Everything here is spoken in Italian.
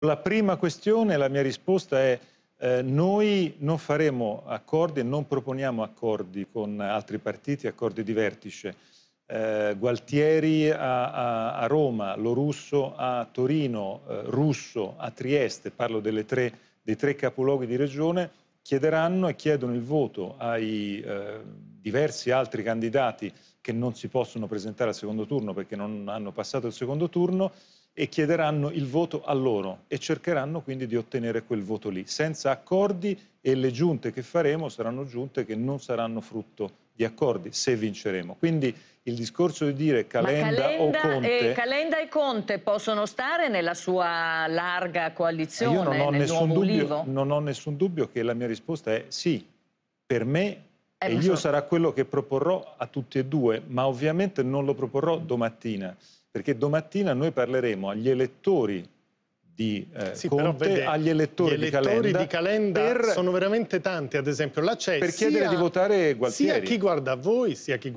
La prima questione, la mia risposta è eh, noi non faremo accordi e non proponiamo accordi con altri partiti, accordi di vertice. Eh, Gualtieri a, a, a, Roma, Lo Russo a Torino, eh, Russo a Trieste, parlo tre, dei tre capoluoghi di regione, chiederanno e chiedono il voto ai eh, diversi altri candidati che non si possono presentare al secondo turno perché non hanno passato il secondo turno e chiederanno il voto a loro e cercheranno quindi di ottenere quel voto lì, senza accordi e le giunte che faremo saranno giunte che non saranno frutto di accordi se vinceremo. Quindi il discorso di dire Calenda, Calenda o Conte... E Calenda e Conte possono stare nella sua larga coalizione, eh, io non ho, nessun dubbio, non ho nessun dubbio che la mia risposta è sì, per me eh, e io so... sarà quello che proporrò a tutti e due, ma ovviamente non lo proporrò domattina, perché domattina noi parleremo agli elettori di eh, sì, Conte vede, agli elettori, elettori, di Calenda, Elettori di Calenda per... sono veramente tanti ad esempio là c'è per chiedere sia, di votare Gualtieri sia chi guarda a voi sia chi guarda